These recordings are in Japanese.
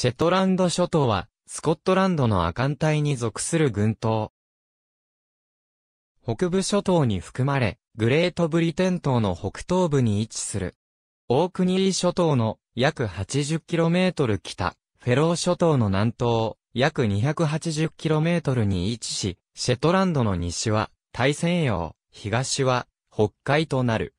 シェトランド諸島は、スコットランドのアカン帯に属する群島。北部諸島に含まれ、グレートブリテン島の北東部に位置する。オークニー諸島の約 80km 北、フェロー諸島の南東、約 280km に位置し、シェトランドの西は大西洋、東は北海となる。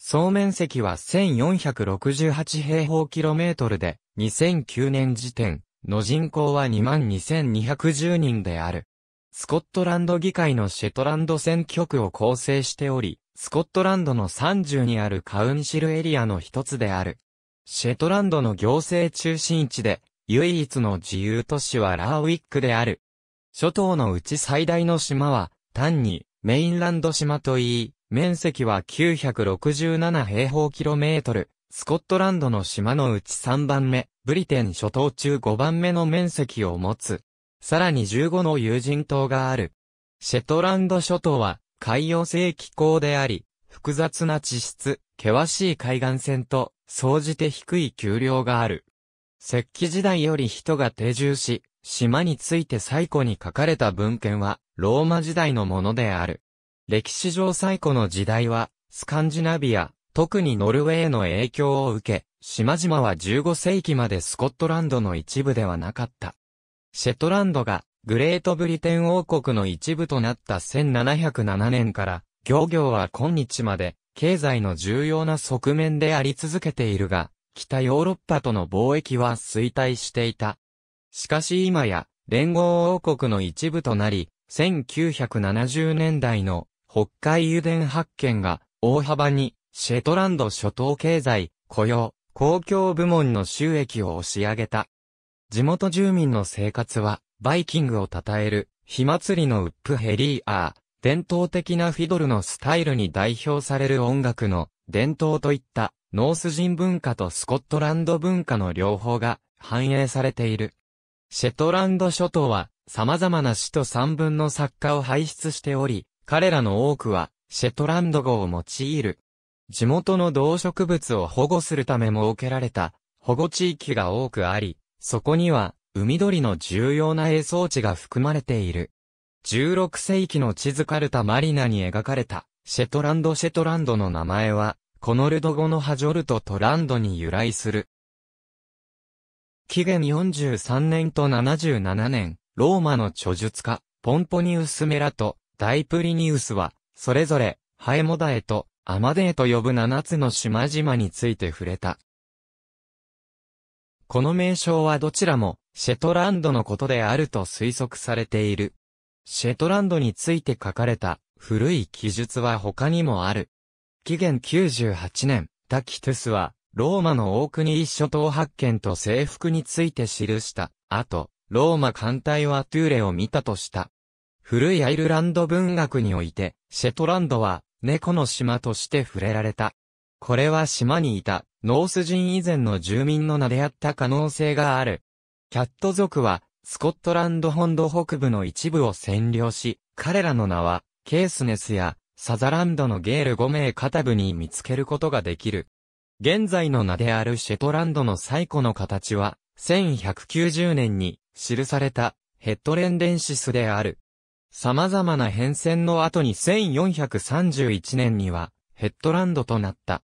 総面積は1468平方キロメートルで、2009年時点の人口は22,210人である。スコットランド議会のシェトランド選挙区を構成しており、スコットランドの30にあるカウンシルエリアの一つである。シェトランドの行政中心地で、唯一の自由都市はラーウィックである。諸島のうち最大の島は、単にメインランド島といい、面積は967平方キロメートル。スコットランドの島のうち3番目、ブリテン諸島中5番目の面積を持つ。さらに15の有人島がある。シェトランド諸島は海洋性気候であり、複雑な地質、険しい海岸線と、総じて低い丘陵がある。石器時代より人が定住し、島について最古に書かれた文献は、ローマ時代のものである。歴史上最古の時代は、スカンジナビア、特にノルウェーの影響を受け、島々は15世紀までスコットランドの一部ではなかった。シェトランドがグレートブリテン王国の一部となった1707年から、漁業は今日まで経済の重要な側面であり続けているが、北ヨーロッパとの貿易は衰退していた。しかし今や、連合王国の一部となり、1970年代の北海油田発見が大幅にシェトランド諸島経済、雇用、公共部門の収益を押し上げた。地元住民の生活はバイキングを称える火祭りのウップヘリーアー、伝統的なフィドルのスタイルに代表される音楽の伝統といったノース人文化とスコットランド文化の両方が反映されている。シェトランド諸島は様々な市と三分の作家を輩出しており、彼らの多くは、シェトランド語を用いる。地元の動植物を保護するため設けられた保護地域が多くあり、そこには海鳥の重要な営装置が含まれている。16世紀の地図カルタマリナに描かれたシェトランドシェトランドの名前は、コノルド語のハジョルトトランドに由来する。紀元43年と77年、ローマの著述家、ポンポニウスメラと、大プリニウスは、それぞれ、ハエモダエと、アマデエと呼ぶ七つの島々について触れた。この名称はどちらも、シェトランドのことであると推測されている。シェトランドについて書かれた、古い記述は他にもある。紀元98年、タキトゥスは、ローマの大国一諸島発見と征服について記した。あと、ローマ艦隊はトゥーレを見たとした。古いアイルランド文学において、シェトランドは、猫の島として触れられた。これは島にいた、ノース人以前の住民の名であった可能性がある。キャット族は、スコットランド本土北部の一部を占領し、彼らの名は、ケースネスや、サザランドのゲール5名片部に見つけることができる。現在の名であるシェトランドの最古の形は、1190年に記されたヘッドレンデンシスである。様々な変遷の後に1431年には、ヘッドランドとなった。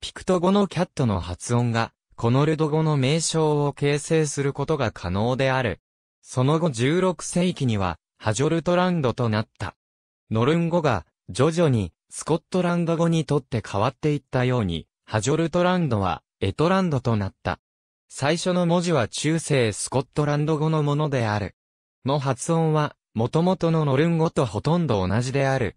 ピクト語のキャットの発音が、コノルド語の名称を形成することが可能である。その後16世紀には、ハジョルトランドとなった。ノルン語が、徐々に、スコットランド語にとって変わっていったように、ハジョルトランドは、エトランドとなった。最初の文字は中世スコットランド語のものである。の発音は、元々のノルン語とほとんど同じである。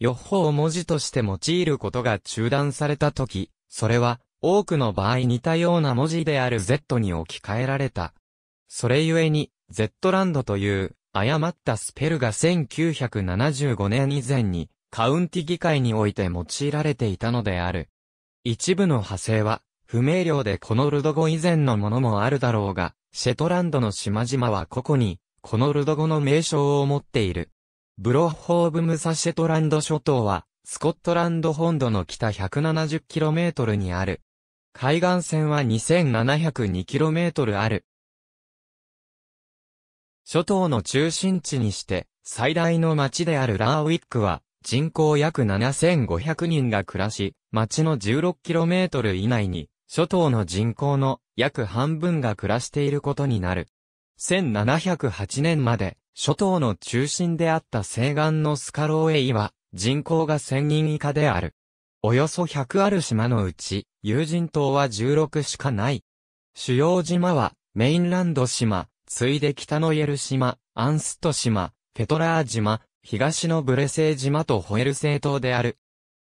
ヨッホを文字として用いることが中断された時、それは、多くの場合似たような文字である Z に置き換えられた。それゆえに、Z ランドという、誤ったスペルが1975年以前に、カウンティ議会において用いられていたのである。一部の派生は、不明瞭でこのルド語以前のものもあるだろうが、シェトランドの島々は個々に、このルド語の名称を持っている。ブロッホーブムサシェトランド諸島は、スコットランド本土の北 170km にある。海岸線は 2702km ある。諸島の中心地にして、最大の町であるラーウィックは、人口約7500人が暮らし、町の 16km 以内に、諸島の人口の約半分が暮らしていることになる。1708年まで、諸島の中心であった西岸のスカローエイは、人口が1000人以下である。およそ100ある島のうち、有人島は16しかない。主要島は、メインランド島、ついで北のイェル島、アンスト島、ペトラー島、東のブレセー島とホエルセー島である。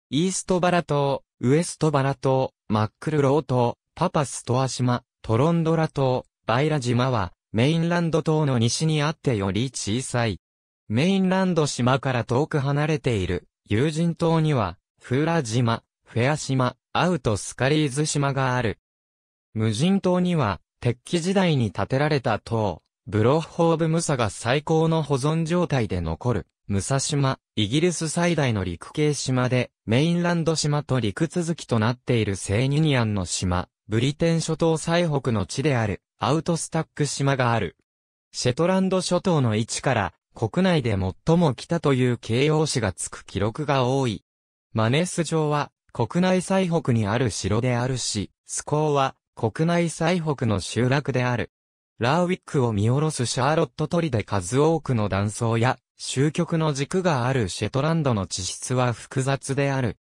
イーストバラ島、ウエストバラ島、マックルロー島、パパストア島、トロンドラ島、バイラ島は、メインランド島の西にあってより小さい。メインランド島から遠く離れている、友人島には、フーラ島、フェア島、アウトスカリーズ島がある。無人島には、鉄器時代に建てられた塔、ブロッホーブ・ムサが最高の保存状態で残る、ムサ島、イギリス最大の陸系島で、メインランド島と陸続きとなっているセーニュニアンの島、ブリテン諸島最北の地である、アウトスタック島がある。シェトランド諸島の位置から、国内で最も北という形容詞がつく記録が多い。マネス城は、国内最北にある城であるし、スコーは、国内最北の集落である。ラーウィックを見下ろすシャーロット鳥で数多くの断層や、終局の軸があるシェトランドの地質は複雑である。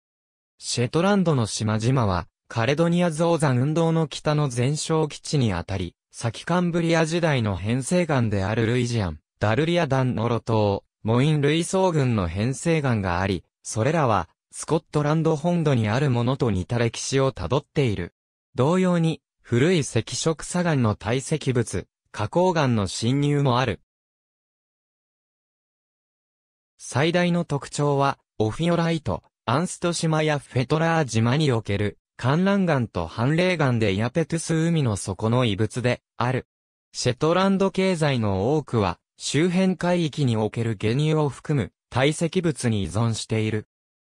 シェトランドの島々は、カレドニア造山運動の北の前哨基地にあたり、先カンブリア時代の編成岩であるルイジアン、ダルリア団のロ島、モイン・ルイソの編成岩があり、それらは、スコットランド本土にあるものと似た歴史をたどっている。同様に、古い赤色砂岩の堆積物、花崗岩の侵入もある。最大の特徴は、オフィオライト、アンスト島やフェトラー島における観覧岩と反霊岩でヤペトゥス海の底の遺物である。シェトランド経済の多くは、周辺海域における下乳を含む堆積物に依存している。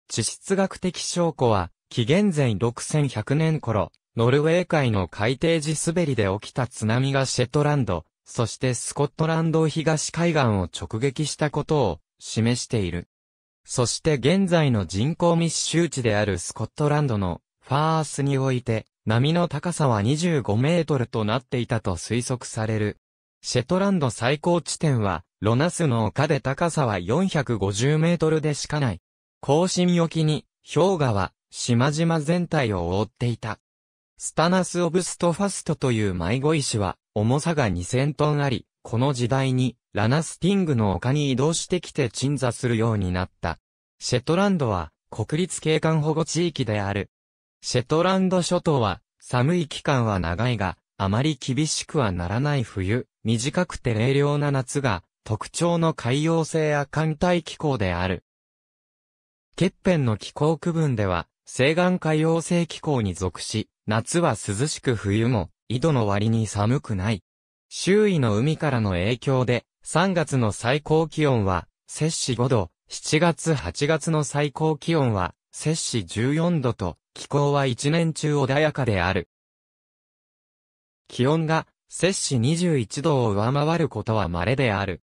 地質学的証拠は、紀元前6100年頃、ノルウェー海の海底地滑りで起きた津波がシェトランド、そしてスコットランド東海岸を直撃したことを示している。そして現在の人口密集地であるスコットランドのファースにおいて、波の高さは25メートルとなっていたと推測される。シェトランド最高地点は、ロナスの丘で高さは450メートルでしかない。更新沖に、氷河は、島々全体を覆っていた。スタナス・オブストファストという迷子石は、重さが2000トンあり、この時代に、ラナスティングの丘に移動してきて鎮座するようになった。シェトランドは、国立景観保護地域である。シェトランド諸島は、寒い期間は長いが、あまり厳しくはならない冬、短くて冷涼な夏が、特徴の海洋性や寒帯気候である。ケッペンの気候区分では、西岸海洋性気候に属し、夏は涼しく冬も、緯度の割に寒くない。周囲の海からの影響で、3月の最高気温は、摂氏5度、7月8月の最高気温は、摂氏14度と、気候は一年中穏やかである。気温が、摂氏21度を上回ることは稀である。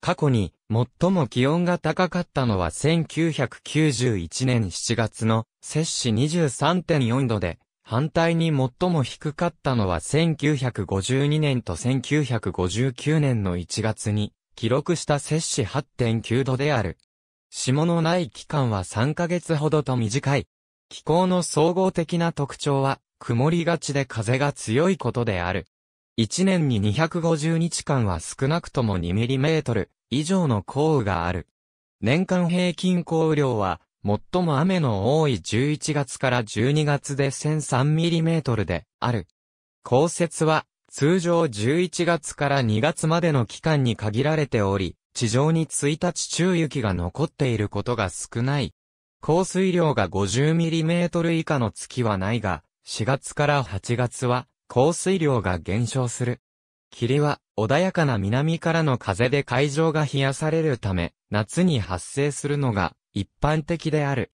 過去に、最も気温が高かったのは1991年7月の摂氏23.4度で、反対に最も低かったのは1952年と1959年の1月に、記録した摂氏8.9度である。霜のない期間は3ヶ月ほどと短い。気候の総合的な特徴は、曇りがちで風が強いことである。1年に250日間は少なくとも2トル以上の降雨がある。年間平均降雨量は、最も雨の多い11月から12月で1 0 0 3トルである。降雪は、通常11月から2月までの期間に限られており、地上に1日中雪が残っていることが少ない。降水量が 50mm 以下の月はないが、4月から8月は降水量が減少する。霧は穏やかな南からの風で海上が冷やされるため、夏に発生するのが一般的である。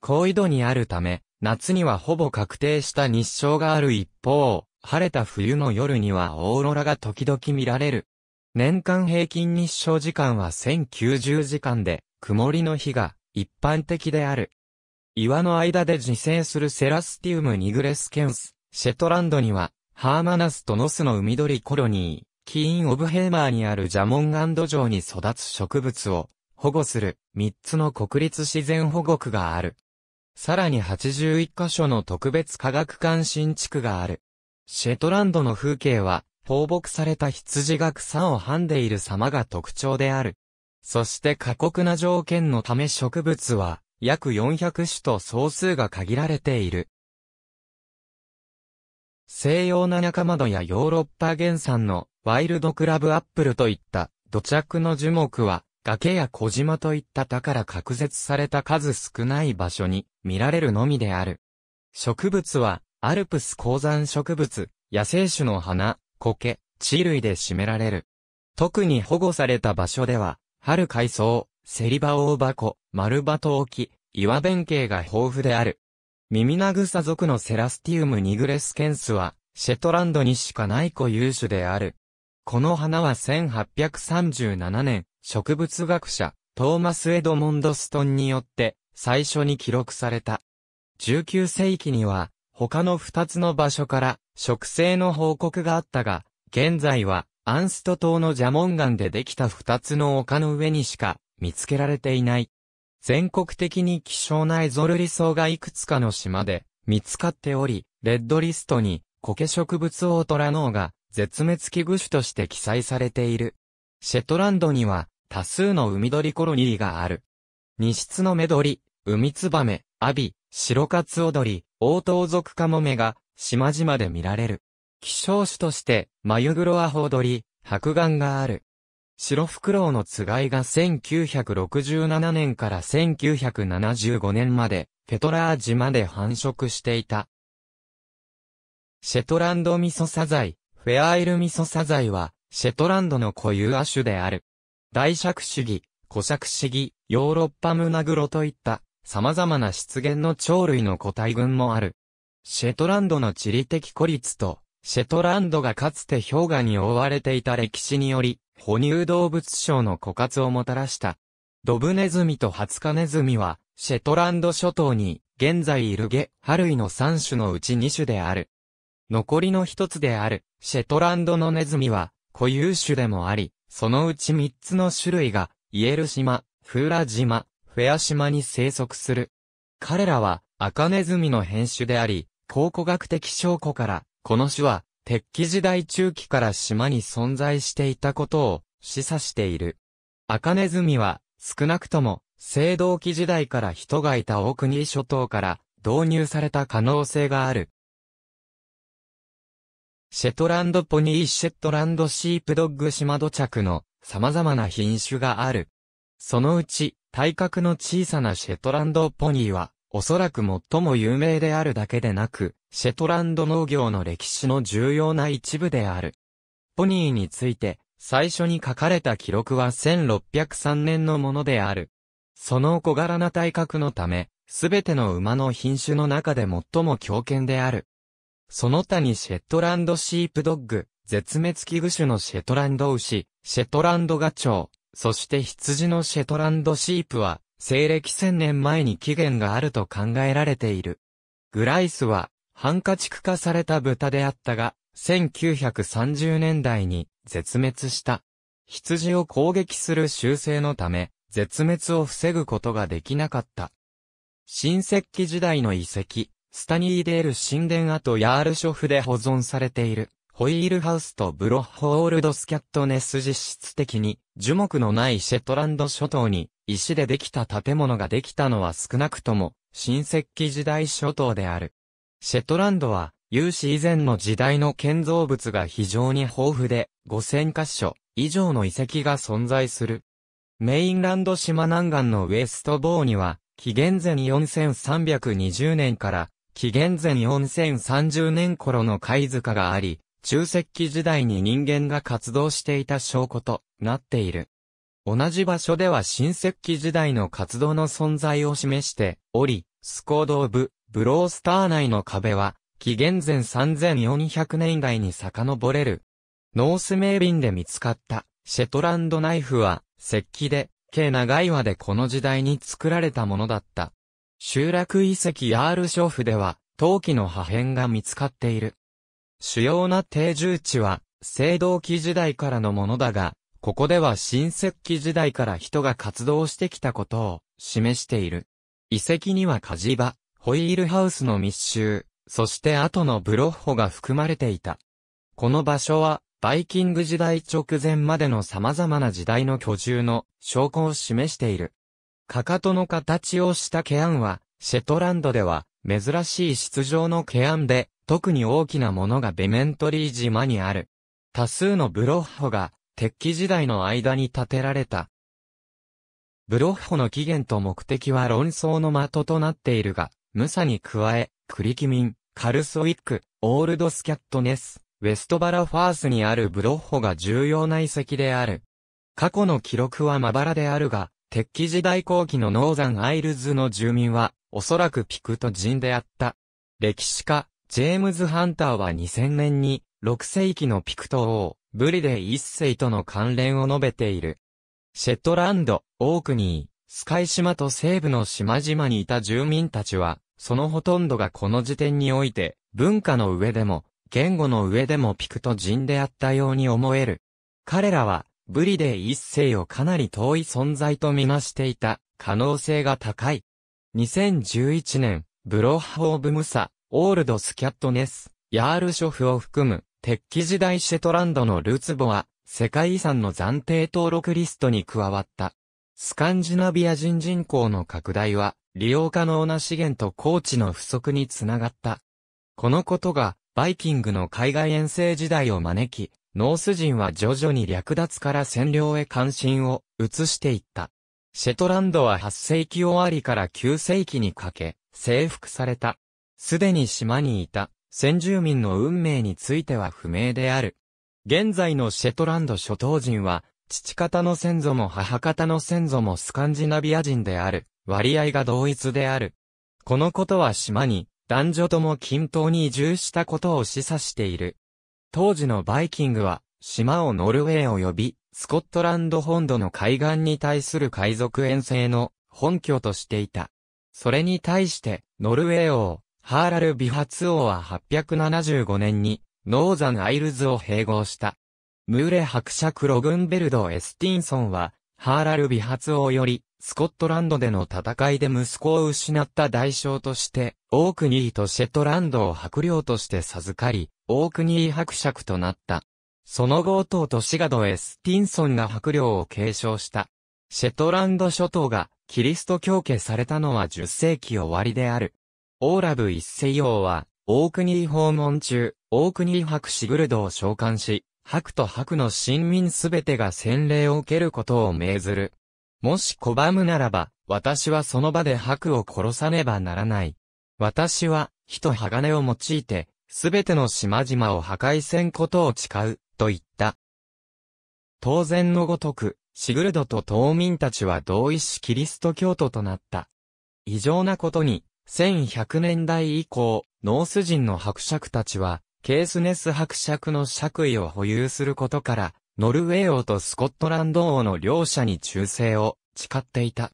高緯度にあるため、夏にはほぼ確定した日照がある一方、晴れた冬の夜にはオーロラが時々見られる。年間平均日照時間は1090時間で、曇りの日が一般的である。岩の間で自生するセラスティウムニグレスケンス、シェトランドには、ハーマナスとノスの海鳥コロニー、キーン・オブ・ヘーマーにあるジャモンンド城に育つ植物を保護する3つの国立自然保護区がある。さらに81カ所の特別科学館新地区がある。シェトランドの風景は放牧された羊が草をはんでいる様が特徴である。そして過酷な条件のため植物は、約400種と総数が限られている。西洋なカマドやヨーロッパ原産のワイルドクラブアップルといった土着の樹木は崖や小島といった宝から隔絶された数少ない場所に見られるのみである。植物はアルプス鉱山植物、野生種の花、苔、地類で占められる。特に保護された場所では春海藻、セリバオオバコ、マルバトオキ、岩弁慶が豊富である。ミミナグサ族のセラスティウムニグレスケンスは、シェトランドにしかない固有種である。この花は1837年、植物学者、トーマス・エドモンド・ストンによって、最初に記録された。19世紀には、他の2つの場所から、植生の報告があったが、現在は、アンスト島の蛇紋岩でできた二つの丘の上にしか見つけられていない。全国的に希少なエゾルリソウがいくつかの島で見つかっており、レッドリストに苔植物オートラノーが絶滅危惧種として記載されている。シェトランドには多数の海鳥コロニーがある。二室のメドリ、海ツバメ、アビ、白カツオドリ、オオトウゾクカモメが島々で見られる。希少種として、マユグロアホウドリ、白眼がある。白フクロウのつがいが1967年から1975年まで、ペトラー島で繁殖していた。シェトランドミソサザイ、フェアイルミソサザイは、シェトランドの固有亜種である。大尺主義、古尺主義、ヨーロッパムナグロといった、様々な出現の鳥類の個体群もある。シェトランドの地理的孤立と、シェトランドがかつて氷河に覆われていた歴史により、哺乳動物省の枯渇をもたらした。ドブネズミとハツカネズミは、シェトランド諸島に、現在いるゲ、ハルイの3種のうち2種である。残りの一つである、シェトランドのネズミは、固有種でもあり、そのうち3つの種類が、イエル島、フーラ島、フェア島に生息する。彼らは、アカネズミの変種であり、考古学的証拠から、この種は、鉄器時代中期から島に存在していたことを示唆している。アカネズミは、少なくとも、青銅器時代から人がいた奥国諸島から導入された可能性がある。シェトランドポニーシェットランドシープドッグ島土着の様々な品種がある。そのうち、体格の小さなシェトランドポニーは、おそらく最も有名であるだけでなく、シェトランド農業の歴史の重要な一部である。ポニーについて、最初に書かれた記録は1603年のものである。その小柄な体格のため、すべての馬の品種の中で最も強健である。その他にシェットランドシープドッグ、絶滅危惧種のシェトランド牛、シェトランドガチョウ、そして羊のシェトランドシープは、西暦1000年前に起源があると考えられている。グライスは、半家畜化された豚であったが、1930年代に絶滅した。羊を攻撃する習性のため、絶滅を防ぐことができなかった。新石器時代の遺跡、スタニーデール神殿跡ヤールショフで保存されている。ホイールハウスとブロッホールドスキャットネス実質的に樹木のないシェトランド諸島に石でできた建物ができたのは少なくとも新石器時代諸島である。シェトランドは有史以前の時代の建造物が非常に豊富で5000箇所以上の遺跡が存在する。メインランド島南岸のウエストボーには紀元前4320年から紀元前4030年頃の貝塚があり、中石器時代に人間が活動していた証拠となっている。同じ場所では新石器時代の活動の存在を示しており、スコード・オブ・ブロースター内の壁は、紀元前3400年代に遡れる。ノースメービンで見つかったシェトランドナイフは石器で、計長い輪でこの時代に作られたものだった。集落遺跡ヤールショフでは、陶器の破片が見つかっている。主要な定住地は、青銅器時代からのものだが、ここでは新石器時代から人が活動してきたことを示している。遺跡には火事場、ホイールハウスの密集、そして後のブロッホが含まれていた。この場所は、バイキング時代直前までの様々な時代の居住の証拠を示している。かかとの形をしたケアンは、シェトランドでは、珍しい出場のケアンで、特に大きなものがベメントリー島にある。多数のブロッホが、鉄器時代の間に建てられた。ブロッホの起源と目的は論争の的となっているが、ムサに加え、クリキミン、カルスウィック、オールドスキャットネス、ウェストバラファースにあるブロッホが重要な遺跡である。過去の記録はまばらであるが、鉄器時代後期のノーザンアイルズの住民は、おそらくピクト人であった。歴史家、ジェームズ・ハンターは2000年に、6世紀のピクト王、ブリデイ一世との関連を述べている。シェットランド、オークニー、スカイ島と西部の島々にいた住民たちは、そのほとんどがこの時点において、文化の上でも、言語の上でもピクト人であったように思える。彼らは、ブリデイ一世をかなり遠い存在とみなしていた可能性が高い。2011年、ブロッハ・オブ・ムサ、オールドスキャットネス、ヤールショフを含む、鉄器時代シェトランドのルツボは、世界遺産の暫定登録リストに加わった。スカンジナビア人人口の拡大は、利用可能な資源と高地の不足につながった。このことが、バイキングの海外遠征時代を招き、ノース人は徐々に略奪から占領へ関心を移していった。シェトランドは8世紀終わりから9世紀にかけ、征服された。すでに島にいた先住民の運命については不明である。現在のシェトランド諸島人は、父方の先祖も母方の先祖もスカンジナビア人である、割合が同一である。このことは島に、男女とも均等に移住したことを示唆している。当時のバイキングは、島をノルウェー及び、スコットランド本土の海岸に対する海賊遠征の本拠としていた。それに対して、ノルウェー王、ハーラル・ビハツ王は875年に、ノーザン・アイルズを併合した。ムーレ伯爵ログンベルド・エスティンソンは、ハーラル・ビハツ王より、スコットランドでの戦いで息子を失った代償として、オークニーとシェットランドを白領として授かり、オークニー伯爵となった。その後党とシガド・エスティンソンが白領を継承した。シェットランド諸島がキリスト教家されたのは10世紀終わりである。オーラブ一世王は、オークニー訪問中、オークニー博シグルドを召喚し、博と博の親民すべてが洗礼を受けることを命ずる。もし拒むならば、私はその場で博を殺さねばならない。私は、火と鋼を用いて、すべての島々を破壊せんことを誓う、と言った。当然のごとく、シグルドと島民たちは同意しキリスト教徒となった。異常なことに、1100年代以降、ノース人の伯爵たちは、ケースネス伯爵の爵位を保有することから、ノルウェー王とスコットランド王の両者に忠誠を誓っていた。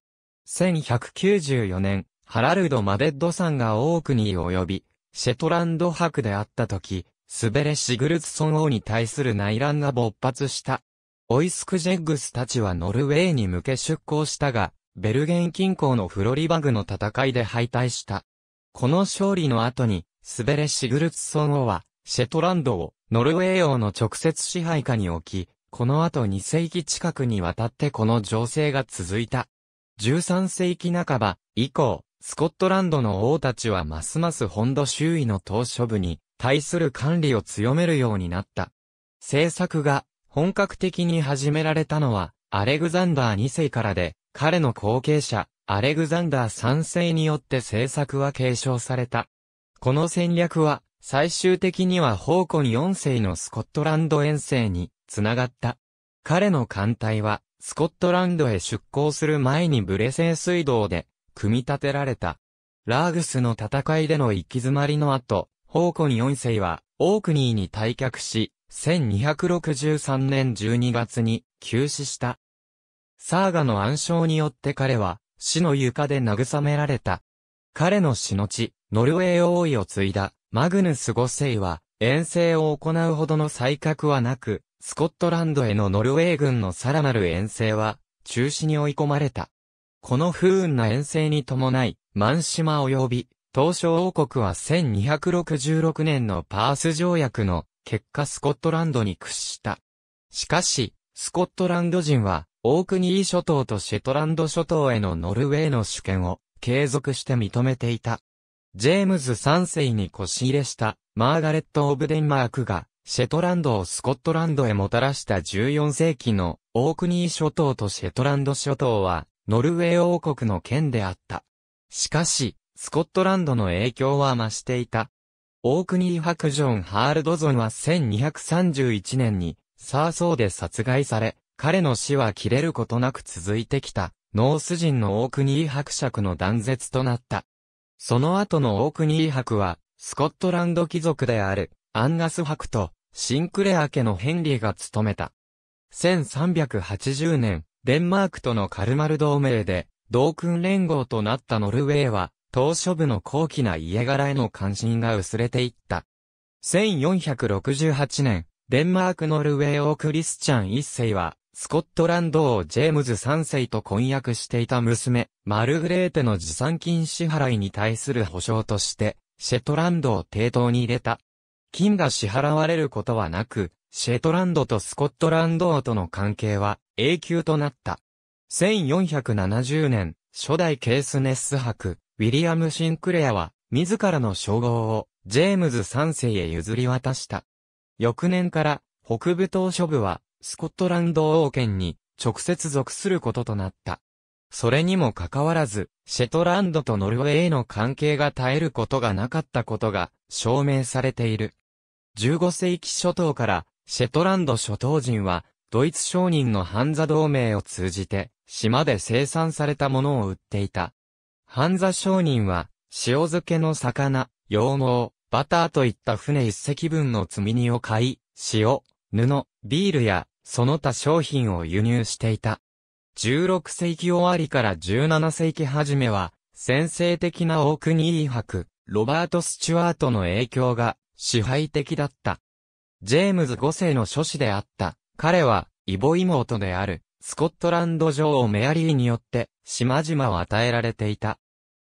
1194年、ハラルド・マデッドさんがオークニー及び、シェトランド伯であった時、スベレ・シグルツソン王に対する内乱が勃発した。オイスクジェッグスたちはノルウェーに向け出航したが、ベルゲン近郊のフロリバグの戦いで敗退した。この勝利の後に、スベレ・シグルツソン王は、シェトランドを、ノルウェー王の直接支配下に置き、この後2世紀近くにわたってこの情勢が続いた。13世紀半ば、以降、スコットランドの王たちはますます本土周囲の島諸部に対する管理を強めるようになった。政策が本格的に始められたのはアレグザンダー2世からで、彼の後継者、アレグザンダー3世によって政策は継承された。この戦略は、最終的にはホーコン4世のスコットランド遠征に、つながった。彼の艦隊は、スコットランドへ出港する前にブレセー水道で、組み立てられた。ラーグスの戦いでの行き詰まりの後、ホーコン4世は、オークニーに退却し、1263年12月に、急死した。サーガの暗唱によって彼は、死の床で慰められた。彼の死の地、ノルウェー王位を継いだ、マグヌス五世は、遠征を行うほどの才覚はなく、スコットランドへのノルウェー軍のさらなる遠征は、中止に追い込まれた。この不運な遠征に伴い、マンシマ及び、東証王国は1266年のパース条約の結果スコットランドに屈した。しかし、スコットランド人はオークニー諸島とシェトランド諸島へのノルウェーの主権を継続して認めていた。ジェームズ3世に腰入れしたマーガレット・オブ・デンマークがシェトランドをスコットランドへもたらした14世紀のオークニー諸島とシェトランド諸島はノルウェー王国の県であった。しかし、スコットランドの影響は増していた。オークニー伯ジョン・ハールドゾンは1231年にサーソーで殺害され、彼の死は切れることなく続いてきた、ノース人のオークニー伯爵の断絶となった。その後のオークニー伯は、スコットランド貴族である、アンガス伯と、シンクレア家のヘンリーが務めた。1380年、デンマークとのカルマル同盟で、同君連合となったノルウェーは、当初部の高貴な家柄への関心が薄れていった。1468年、デンマークノルウェー王クリスチャン一世は、スコットランド王ジェームズ3世と婚約していた娘、マルグレーテの持参金支払いに対する保証として、シェトランドを抵当に入れた。金が支払われることはなく、シェトランドとスコットランド王との関係は永久となった。1470年、初代ケースネス博、ウィリアム・シンクレアは、自らの称号を、ジェームズ3世へ譲り渡した。翌年から、北部島諸部は、スコットランド王権に直接属することとなった。それにもかかわらず、シェトランドとノルウェーの関係が絶えることがなかったことが証明されている。15世紀初頭からシェトランド諸島人はドイツ商人のハンザ同盟を通じて島で生産されたものを売っていた。ハンザ商人は塩漬けの魚、羊毛、バターといった船一隻分の積み荷を買い、塩、布、ビールや、その他商品を輸入していた。16世紀終わりから17世紀初めは、先制的なオークニー博、ロバート・スチュワートの影響が支配的だった。ジェームズ5世の諸子であった。彼は、イボ妹である、スコットランド女王メアリーによって、島々を与えられていた。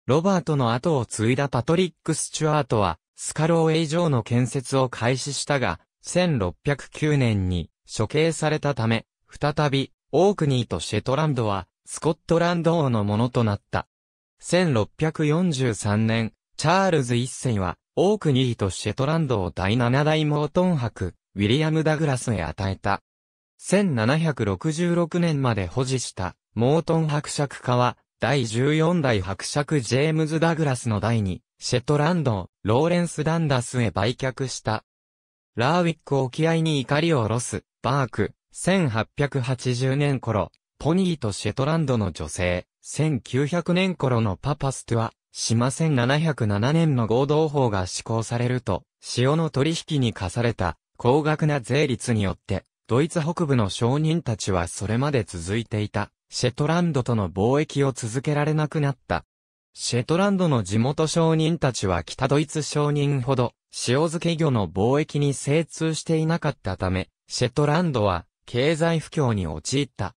ロバートの後を継いだパトリック・スチュワートは、スカローエイ城の建設を開始したが、1609年に処刑されたため、再び、オークニーとシェトランドは、スコットランド王のものとなった。1643年、チャールズ一世は、オークニーとシェトランドを第7代モートン伯、ウィリアム・ダグラスへ与えた。1766年まで保持した、モートン伯爵家は、第14代伯爵ジェームズ・ダグラスの代に、シェトランドをローレンス・ダンダスへ売却した。ラーウィック沖合に怒りを下ろす、バーク、1880年頃、ポニーとシェトランドの女性、1900年頃のパパストゥは、島1707年の合同法が施行されると、塩の取引に課された、高額な税率によって、ドイツ北部の商人たちはそれまで続いていた、シェトランドとの貿易を続けられなくなった。シェトランドの地元商人たちは北ドイツ商人ほど、塩漬け魚の貿易に精通していなかったため、シェトランドは、経済不況に陥った。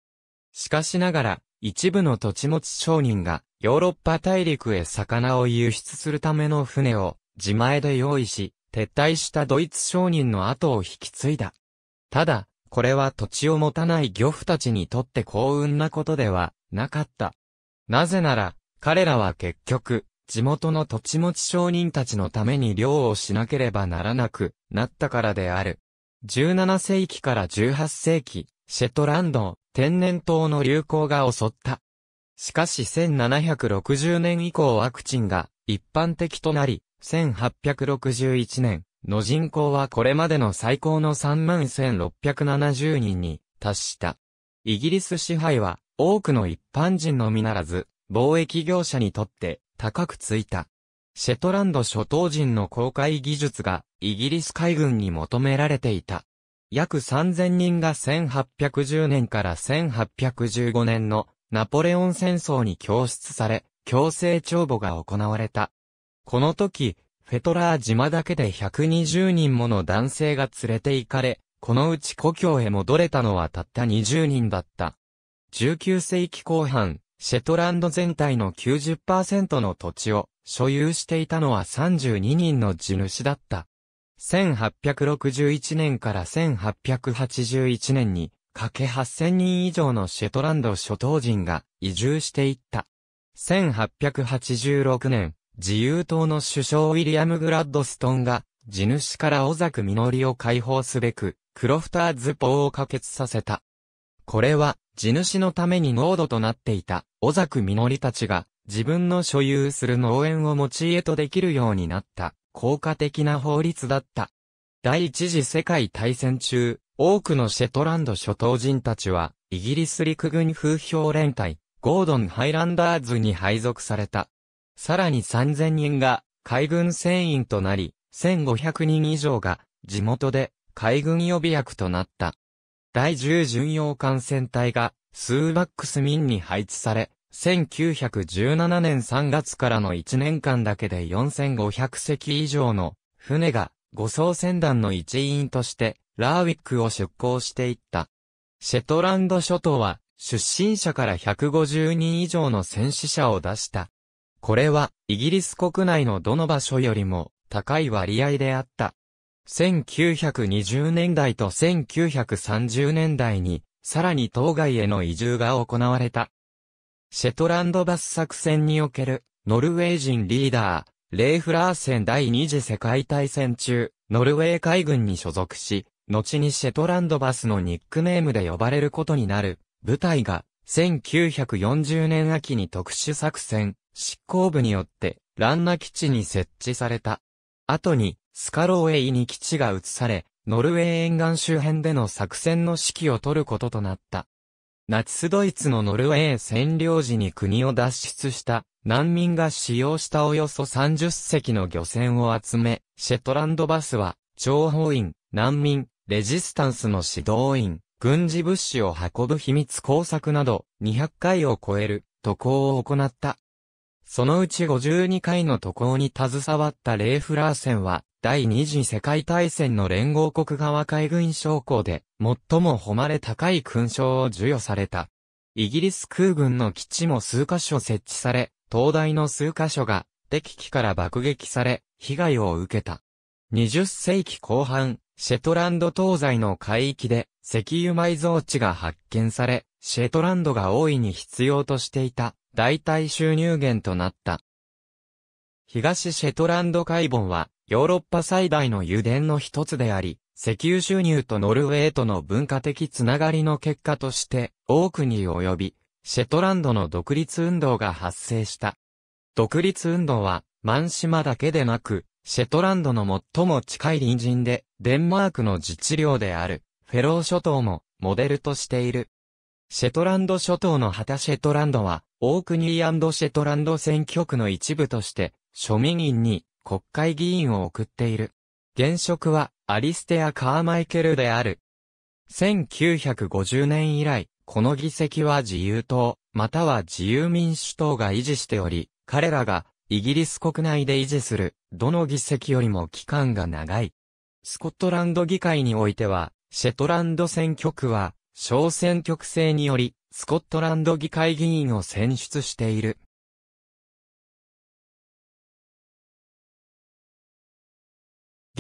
しかしながら、一部の土地持ち商人が、ヨーロッパ大陸へ魚を輸出するための船を、自前で用意し、撤退したドイツ商人の後を引き継いだ。ただ、これは土地を持たない漁夫たちにとって幸運なことではなかった。なぜなら、彼らは結局、地元の土地持ち商人たちのために漁をしなければならなくなったからである。17世紀から18世紀、シェトランド、天然痘の流行が襲った。しかし1760年以降ワクチンが一般的となり、1861年の人口はこれまでの最高の31,670人に達した。イギリス支配は多くの一般人のみならず、貿易業者にとって高くついた。シェトランド諸島人の航海技術がイギリス海軍に求められていた。約3000人が1810年から1815年のナポレオン戦争に供出され、強制帳簿が行われた。この時、フェトラー島だけで120人もの男性が連れて行かれ、このうち故郷へ戻れたのはたった20人だった。19世紀後半、シェトランド全体の90%の土地を所有していたのは32人の地主だった。1861年から1881年にかけ8000人以上のシェトランド諸島人が移住していった。1886年、自由党の首相ウィリアム・グラッドストンが、地主から小作実を解放すべく、クロフターズ法を可決させた。これは、地主のためにードとなっていた、小作実たちが、自分の所有する農園を用いへとできるようになった、効果的な法律だった。第一次世界大戦中、多くのシェトランド諸島人たちは、イギリス陸軍風評連隊、ゴードン・ハイランダーズに配属された。さらに3000人が海軍船員となり、1500人以上が地元で海軍予備役となった。第10巡洋艦船隊がスーバックス民に配置され、1917年3月からの1年間だけで4500隻以上の船が護送船団の一員としてラーウィックを出港していった。シェトランド諸島は出身者から150人以上の戦死者を出した。これはイギリス国内のどの場所よりも高い割合であった。1920年代と1930年代に、さらに当該への移住が行われた。シェトランドバス作戦における、ノルウェー人リーダー、レイ・フラーセン第二次世界大戦中、ノルウェー海軍に所属し、後にシェトランドバスのニックネームで呼ばれることになる、部隊が、1940年秋に特殊作戦、執行部によって、ランナ基地に設置された。後に、スカローエイに基地が移され、ノルウェー沿岸周辺での作戦の指揮を取ることとなった。ナチスドイツのノルウェー占領時に国を脱出した難民が使用したおよそ30隻の漁船を集め、シェトランドバスは、諜報員、難民、レジスタンスの指導員、軍事物資を運ぶ秘密工作など、200回を超える渡航を行った。そのうち52回の渡航に携わったレイフラーセンは、第二次世界大戦の連合国側海軍将校で、最も誉れ高い勲章を授与された。イギリス空軍の基地も数カ所設置され、東大の数カ所が敵機から爆撃され、被害を受けた。20世紀後半、シェトランド東西の海域で石油埋蔵地が発見され、シェトランドが大いに必要としていた代替収入源となった。東シェトランド海盆はヨーロッパ最大の油田の一つであり、石油収入とノルウェーとの文化的つながりの結果として、多くに及び、シェトランドの独立運動が発生した。独立運動は、マン島だけでなく、シェトランドの最も近い隣人で、デンマークの自治領である、フェロー諸島も、モデルとしている。シェトランド諸島の旗シェトランドは、オークニーシェトランド選挙区の一部として、庶民院に国会議員を送っている。現職はアリステア・カーマイケルである。1950年以来、この議席は自由党、または自由民主党が維持しており、彼らがイギリス国内で維持する、どの議席よりも期間が長い。スコットランド議会においては、シェトランド選挙区は、小選挙区制により、スコットランド議会議員を選出している。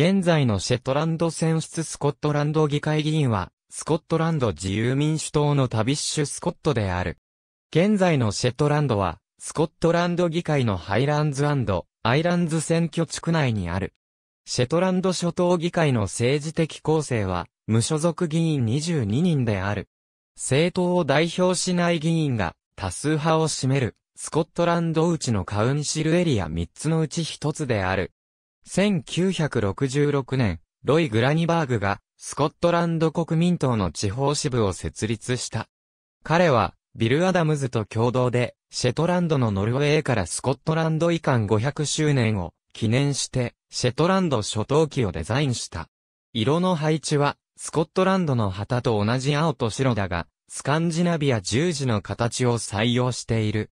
現在のシェットランド選出スコットランド議会議員は、スコットランド自由民主党のタビッシュ・スコットである。現在のシェットランドは、スコットランド議会のハイランズアイランズ選挙地区内にある。シェトランド諸島議会の政治的構成は、無所属議員22人である。政党を代表しない議員が多数派を占める、スコットランドうちのカウンシルエリア3つのうち1つである。1966年、ロイ・グラニバーグが、スコットランド国民党の地方支部を設立した。彼は、ビル・アダムズと共同で、シェトランドのノルウェーからスコットランド移管500周年を記念して、シェトランド初頭機をデザインした。色の配置は、スコットランドの旗と同じ青と白だが、スカンジナビア十字の形を採用している。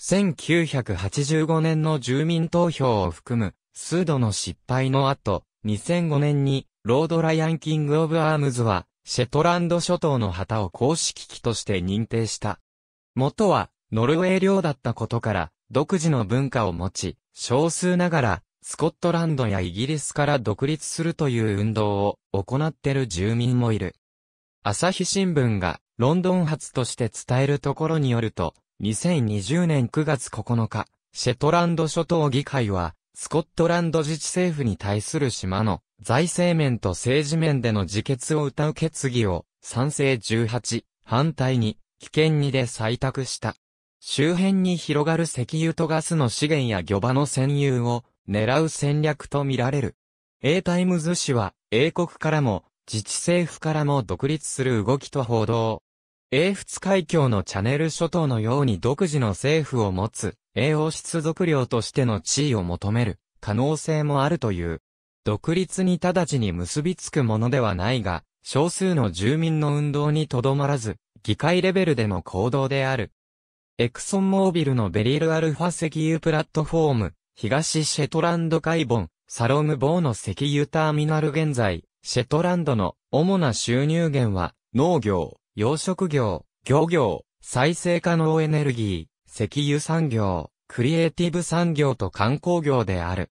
1985年の住民投票を含む数度の失敗の後、2005年に、ロードライアンキング・オブ・アームズは、シェトランド諸島の旗を公式機として認定した。元は、ノルウェー領だったことから、独自の文化を持ち、少数ながら、スコットランドやイギリスから独立するという運動を行っている住民もいる。朝日新聞がロンドン発として伝えるところによると、2020年9月9日、シェトランド諸島議会はスコットランド自治政府に対する島の財政面と政治面での自決を謳う決議を賛成18、反対に、危険にで採択した。周辺に広がる石油とガスの資源や漁場の占有を狙う戦略とみられる。A タイムズ紙は英国からも自治政府からも独立する動きと報道。英仏海峡のチャネル諸島のように独自の政府を持つ、英王室属領としての地位を求める可能性もあるという。独立に直ちに結びつくものではないが、少数の住民の運動にとどまらず、議会レベルでの行動である。エクソンモービルのベリルアルファ石油プラットフォーム、東シェトランド海盆、サロムボーの石油ターミナル現在、シェトランドの主な収入源は農業、養殖業、漁業、再生可能エネルギー、石油産業、クリエイティブ産業と観光業である。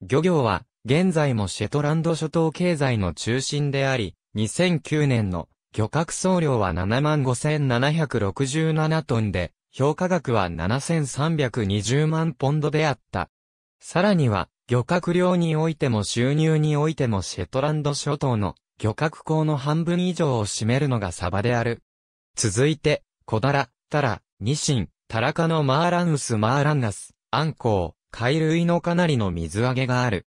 漁業は、現在もシェトランド諸島経済の中心であり、2009年の漁獲総量は75,767トンで、評価額は7,320万ポンドであった。さらには、漁獲量においても収入においてもシェトランド諸島の漁獲口の半分以上を占めるのがサバである。続いて、小ダラ、タラ、ニシン、タラカのマーランウスマーランナス、アンコウ、貝類のかなりの水揚げがある。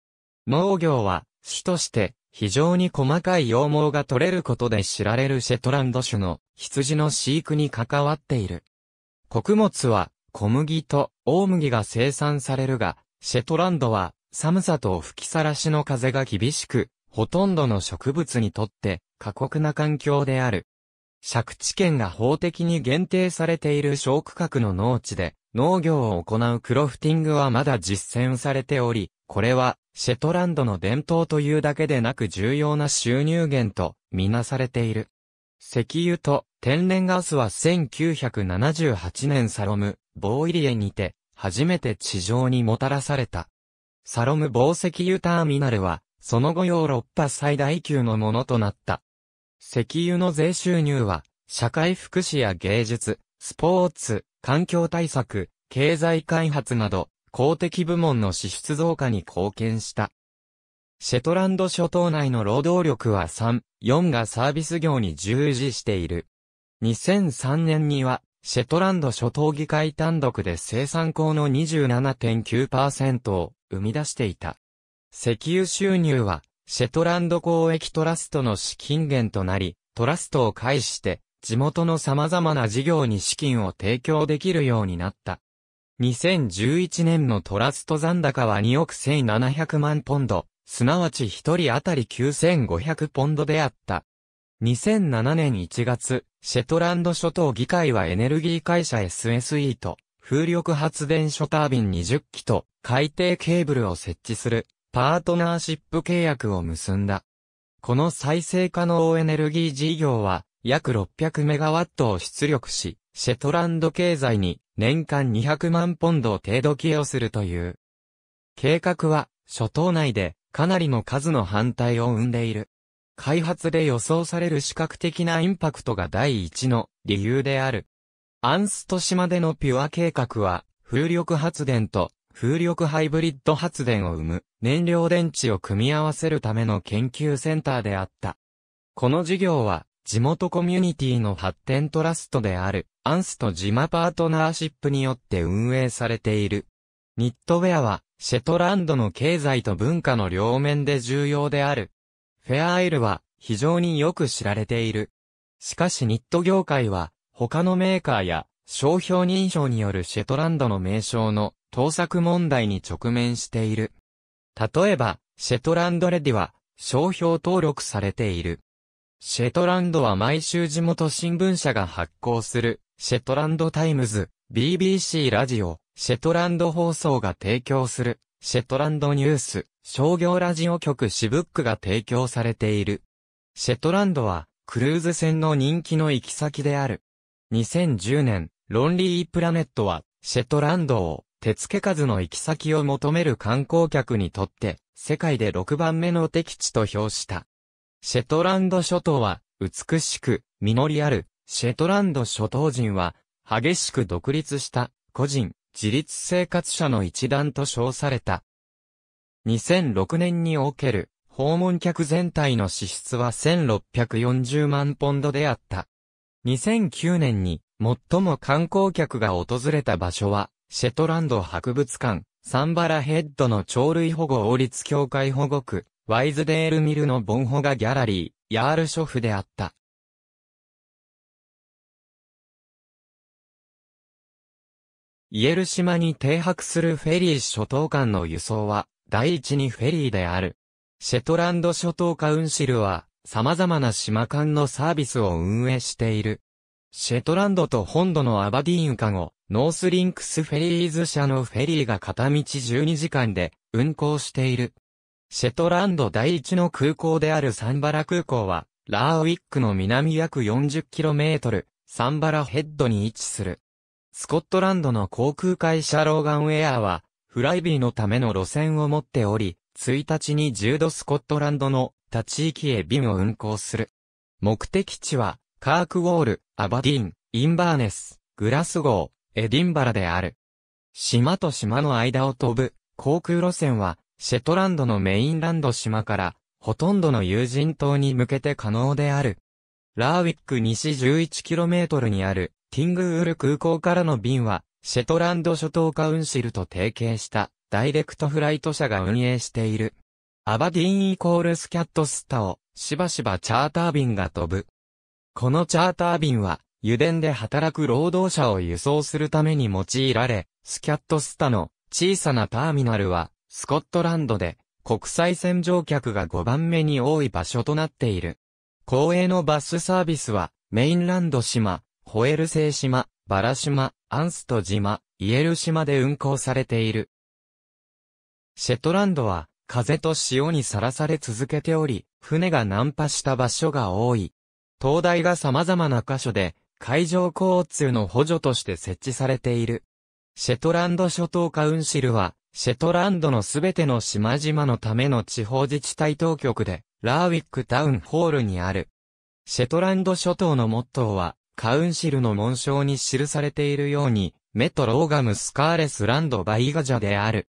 農業は、種として、非常に細かい羊毛が取れることで知られるシェトランド種の羊の飼育に関わっている。穀物は小麦と大麦が生産されるが、シェトランドは寒さと吹きさらしの風が厳しく、ほとんどの植物にとって過酷な環境である。借地権が法的に限定されている小区画の農地で農業を行うクロフティングはまだ実践されており、これはシェトランドの伝統というだけでなく重要な収入源とみなされている。石油と天然ガスは1978年サロム、ボーイリエにて初めて地上にもたらされた。サロム紡石油ターミナルはその後ヨーロッパ最大級のものとなった。石油の税収入は、社会福祉や芸術、スポーツ、環境対策、経済開発など、公的部門の支出増加に貢献した。シェトランド諸島内の労働力は3、4がサービス業に従事している。2003年には、シェトランド諸島議会単独で生産高の27.9%を生み出していた。石油収入は、シェトランド交易トラストの資金源となり、トラストを介して、地元の様々な事業に資金を提供できるようになった。2011年のトラスト残高は2億1700万ポンド、すなわち1人当たり9500ポンドであった。2007年1月、シェトランド諸島議会はエネルギー会社 SSE と、風力発電所タービン20機と、海底ケーブルを設置する、パートナーシップ契約を結んだ。この再生可能エネルギー事業は、約600メガワットを出力し、シェトランド経済に年間200万ポンド程度寄与するという。計画は、諸島内でかなりの数の反対を生んでいる。開発で予想される視覚的なインパクトが第一の理由である。アンスト島でのピュア計画は、風力発電と風力ハイブリッド発電を生む燃料電池を組み合わせるための研究センターであった。この事業は地元コミュニティの発展トラストであるアンスとジマパートナーシップによって運営されている。ニットウェアはシェトランドの経済と文化の両面で重要である。フェアアイルは非常によく知られている。しかしニット業界は他のメーカーや商標認証によるシェトランドの名称の盗作問題に直面している。例えば、シェトランドレディは、商標登録されている。シェトランドは毎週地元新聞社が発行する、シェトランドタイムズ、BBC ラジオ、シェトランド放送が提供する、シェトランドニュース、商業ラジオ局シブックが提供されている。シェトランドは、クルーズ船の人気の行き先である。2010年、ロンリープラネットは、シェトランドを、手付数の行き先を求める観光客にとって、世界で6番目の敵地と評した。シェトランド諸島は、美しく、実りある、シェトランド諸島人は、激しく独立した、個人、自立生活者の一団と称された。2006年における、訪問客全体の支出は1640万ポンドであった。2009年に、最も観光客が訪れた場所は、シェトランド博物館、サンバラヘッドの鳥類保護王立協会保護区、ワイズデールミルのボンホガギャラリー、ヤールショフであった。イエル島に停泊するフェリー諸島間の輸送は、第一にフェリーである。シェトランド諸島カウンシルは、様々な島間のサービスを運営している。シェトランドと本土のアバディーンカゴ、ノースリンクスフェリーズ社のフェリーが片道12時間で運航している。シェトランド第一の空港であるサンバラ空港は、ラーウィックの南約 40km、サンバラヘッドに位置する。スコットランドの航空会社ローガンウェアは、フライビーのための路線を持っており、1日に10度スコットランドの他地域へ便を運航する。目的地は、カークウォール、アバディーン、インバーネス、グラスゴー、エディンバラである。島と島の間を飛ぶ航空路線は、シェトランドのメインランド島から、ほとんどの有人島に向けて可能である。ラーウィック西 11km にある、ティングウール空港からの便は、シェトランド諸島カウンシルと提携した、ダイレクトフライト社が運営している。アバディーンイコールスキャットスタを、しばしばチャーター便が飛ぶ。このチャーター便は、油田で働く労働者を輸送するために用いられ、スキャットスタの小さなターミナルは、スコットランドで国際線乗客が5番目に多い場所となっている。公営のバスサービスは、メインランド島、ホエルセイ島、バラ島、アンスト島、イエル島で運行されている。シェトランドは、風と潮にさらされ続けており、船が難破した場所が多い。灯台が様々な箇所で、海上交通の補助として設置されている。シェトランド諸島カウンシルは、シェトランドのすべての島々のための地方自治体当局で、ラーウィックタウンホールにある。シェトランド諸島のモットーは、カウンシルの紋章に記されているように、メトローガムスカーレスランドバイガジャである。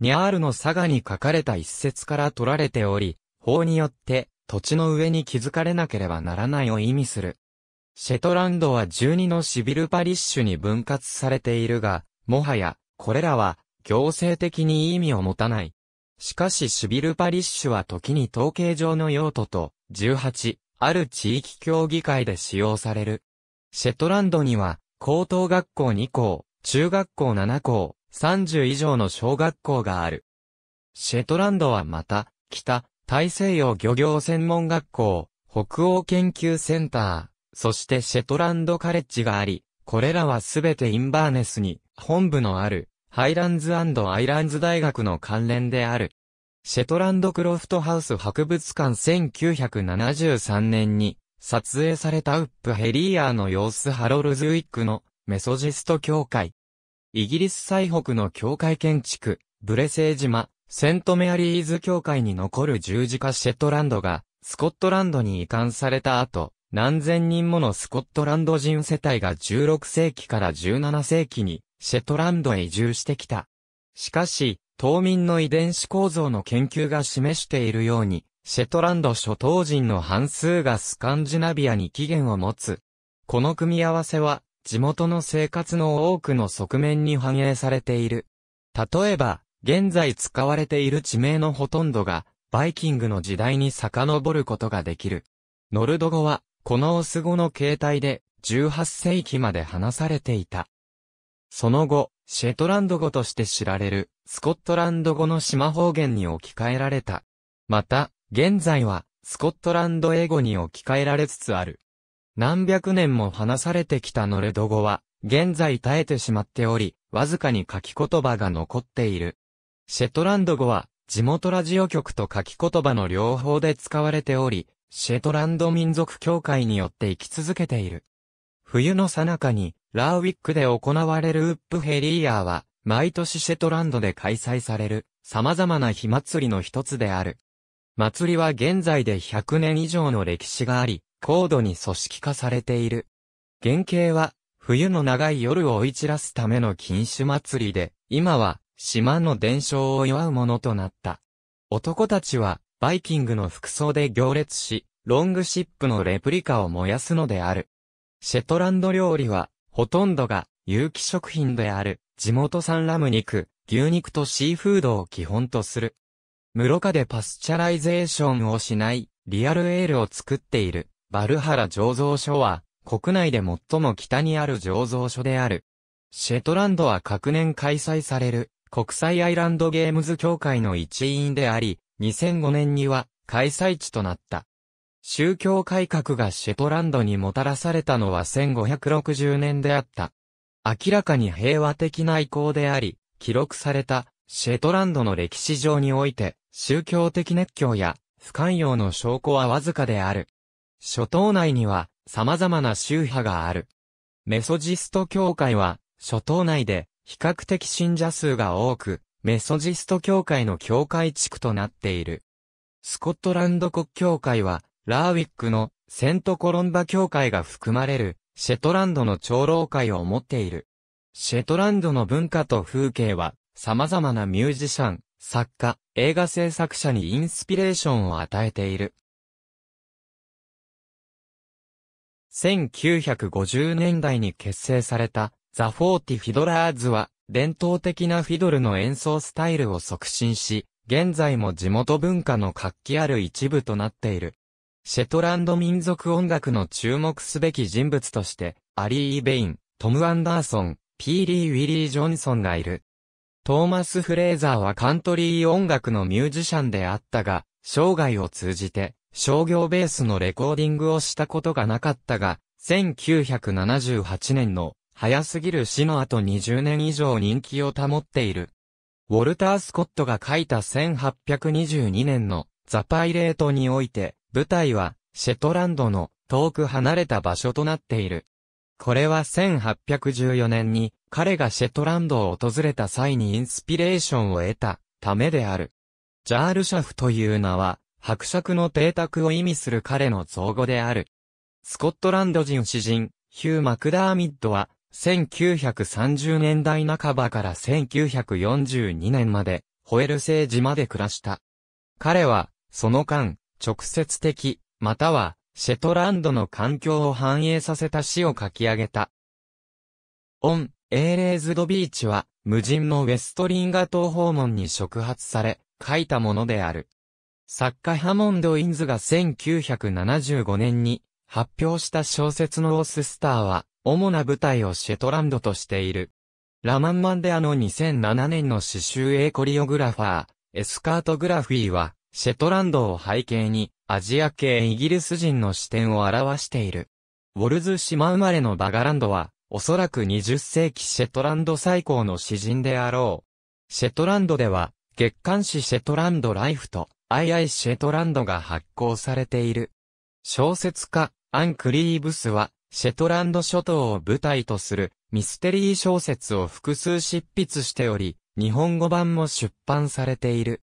ニャールのサガに書かれた一節から取られており、法によって、土地の上に気づかれなければならないを意味する。シェトランドは12のシビルパリッシュに分割されているが、もはや、これらは、行政的に意味を持たない。しかしシビルパリッシュは時に統計上の用途と、18、ある地域協議会で使用される。シェトランドには、高等学校2校、中学校7校、30以上の小学校がある。シェトランドはまた、北、大西洋漁業専門学校、北欧研究センター、そしてシェトランドカレッジがあり、これらはすべてインバーネスに本部のあるハイランズアイランズ大学の関連である。シェトランドクロフトハウス博物館1973年に撮影されたウップヘリーヤーの様子ハロルズウィックのメソジスト教会。イギリス最北の教会建築、ブレセー島、セントメアリーズ教会に残る十字架シェットランドが、スコットランドに移管された後、何千人ものスコットランド人世帯が16世紀から17世紀に、シェットランドへ移住してきた。しかし、島民の遺伝子構造の研究が示しているように、シェトランド諸島人の半数がスカンジナビアに起源を持つ。この組み合わせは、地元の生活の多くの側面に反映されている。例えば、現在使われている地名のほとんどが、バイキングの時代に遡ることができる。ノルド語は、このオス語の形態で、18世紀まで話されていた。その後、シェトランド語として知られる、スコットランド語の島方言に置き換えられた。また、現在は、スコットランド英語に置き換えられつつある。何百年も話されてきたノルド語は、現在耐えてしまっており、わずかに書き言葉が残っている。シェトランド語は、地元ラジオ局と書き言葉の両方で使われており、シェトランド民族協会によって生き続けている。冬の最中に、ラーウィックで行われるウップヘリーヤーは、毎年シェトランドで開催される、様々な火祭りの一つである。祭りは現在で100年以上の歴史があり、高度に組織化されている。原型は、冬の長い夜を追い散らすための禁酒祭りで、今は島の伝承を祝うものとなった。男たちは、バイキングの服装で行列し、ロングシップのレプリカを燃やすのである。シェトランド料理は、ほとんどが有機食品である、地元産ラム肉、牛肉とシーフードを基本とする。室下でパスチャライゼーションをしない、リアルエールを作っている、バルハラ醸造所は、国内で最も北にある醸造所である。シェトランドは各年開催される、国際アイランドゲームズ協会の一員であり、2005年には開催地となった。宗教改革がシェトランドにもたらされたのは1560年であった。明らかに平和的な意向であり、記録されたシェトランドの歴史上において、宗教的熱狂や不寛容の証拠はわずかである。諸島内には様々な宗派がある。メソジスト教会は、諸島内で比較的信者数が多く、メソジスト教会の教会地区となっている。スコットランド国教会は、ラーウィックのセントコロンバ教会が含まれる、シェトランドの長老会を持っている。シェトランドの文化と風景は、様々なミュージシャン、作家、映画制作者にインスピレーションを与えている。1950年代に結成されたザ・フォーティ・フィドラーズは、伝統的なフィドルの演奏スタイルを促進し、現在も地元文化の活気ある一部となっている。シェトランド民族音楽の注目すべき人物として、アリー・ベイン、トム・アンダーソン、ピーリー・ウィリー・ジョンソンがいる。トーマス・フレーザーはカントリー音楽のミュージシャンであったが、生涯を通じて、商業ベースのレコーディングをしたことがなかったが、1978年の早すぎる死の後20年以上人気を保っている。ウォルター・スコットが書いた1822年のザ・パイレートにおいて、舞台はシェトランドの遠く離れた場所となっている。これは1814年に彼がシェトランドを訪れた際にインスピレーションを得たためである。ジャールシャフという名は、伯爵の邸宅を意味する彼の造語である。スコットランド人詩人、ヒュー・マクダーミッドは、1930年代半ばから1942年まで、ホエル星ー島で暮らした。彼は、その間、直接的、または、シェトランドの環境を反映させた詩を書き上げた。オン、エーレーズドビーチは、無人のウェストリンガ島訪問に触発され、書いたものである。作家ハモンド・インズが1975年に発表した小説のオーススターは、主な舞台をシェトランドとしている。ラマンマンデアの2007年の刺繍絵コリオグラファー、エスカートグラフィーは、シェトランドを背景に、アジア系イギリス人の視点を表している。ウォルズ島生まれのバガランドは、おそらく20世紀シェトランド最高の詩人であろう。シェトランドでは、月刊誌シェトランドライフと、II シェトランドが発行されている。小説家、アン・クリーブスは、シェトランド諸島を舞台とするミステリー小説を複数執筆しており、日本語版も出版されている。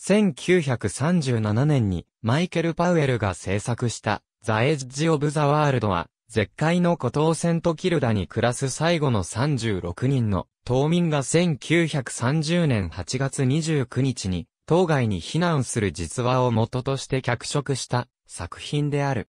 1937年にマイケル・パウエルが制作したザ・エッジ・オブ・ザ・ワールドは、絶海の孤島セントキルダに暮らす最後の36人の島民が1930年8月29日に島外に避難する実話を元として脚色した作品である。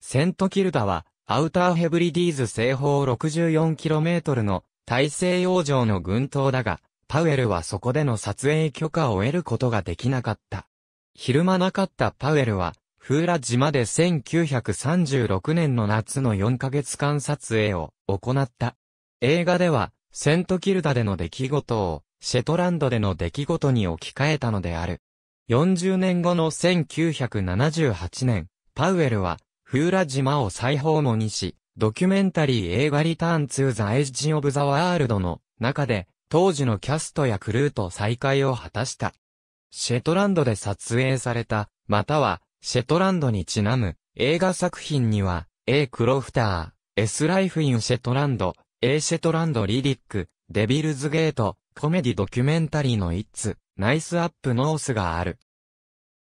セントキルダはアウターヘブリディーズ西方 64km の大西洋上の群島だが、パウエルはそこでの撮影許可を得ることができなかった。昼間なかったパウエルは、フーラ島で1936年の夏の4ヶ月間撮影を行った。映画では、セントキルダでの出来事を、シェトランドでの出来事に置き換えたのである。40年後の1978年、パウエルは、フーラ島を再訪問し、ドキュメンタリー映画リターンツーザエッジオブザワールドの中で、当時のキャストやクルーと再会を果たした。シェトランドで撮影された、または、シェトランドにちなむ、映画作品には、A クロフター、S ライフインシェトランド、A シェトランドリリック、デビルズゲート、コメディドキュメンタリーのイッツ、ナイスアップノースがある。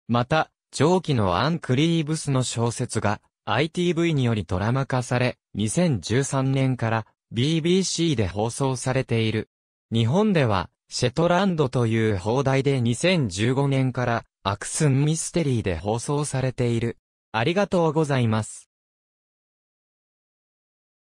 また、上記のアン・クリーブスの小説が、ITV によりドラマ化され、2013年から BBC で放送されている。日本では、シェトランドという放題で2015年からアクスンミステリーで放送されている。ありがとうございます。